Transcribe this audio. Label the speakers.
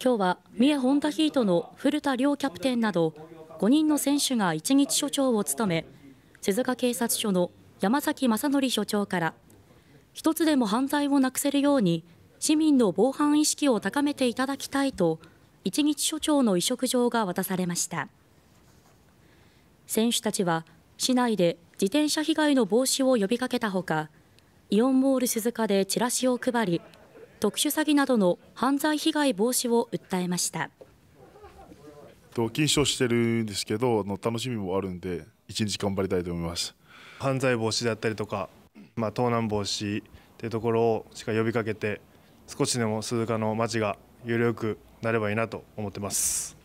Speaker 1: 今日は三重ホンダヒートの古田良キャプテンなど5人の選手が一日署長を務め静岡警察署の山崎正則署長から一つでも犯罪をなくせるように市民の防犯意識を高めていただきたいと一日署長の委嘱状が渡されました選手たちは市内で自転車被害の防止を呼びかけたほかイオンモール鈴鹿でチラシを配り特殊詐欺などの犯罪被害防止を訴えました
Speaker 2: 緊張してるんですけど
Speaker 3: 楽しみもあるんで一日頑張りたいと思います犯罪防止であったりとか、まあ、盗難防止というところをしっかり呼びかけて少しでも鈴鹿の街がより良くなればいいなと思ってます。